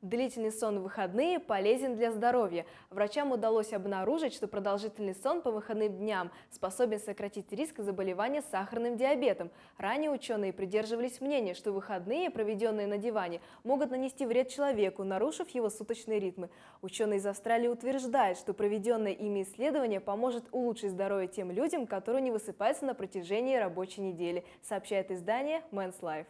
Длительный сон в выходные полезен для здоровья. Врачам удалось обнаружить, что продолжительный сон по выходным дням способен сократить риск заболевания сахарным диабетом. Ранее ученые придерживались мнения, что выходные, проведенные на диване, могут нанести вред человеку, нарушив его суточные ритмы. Ученые из Австралии утверждают, что проведенное ими исследование поможет улучшить здоровье тем людям, которые не высыпаются на протяжении рабочей недели, сообщает издание Men's Life.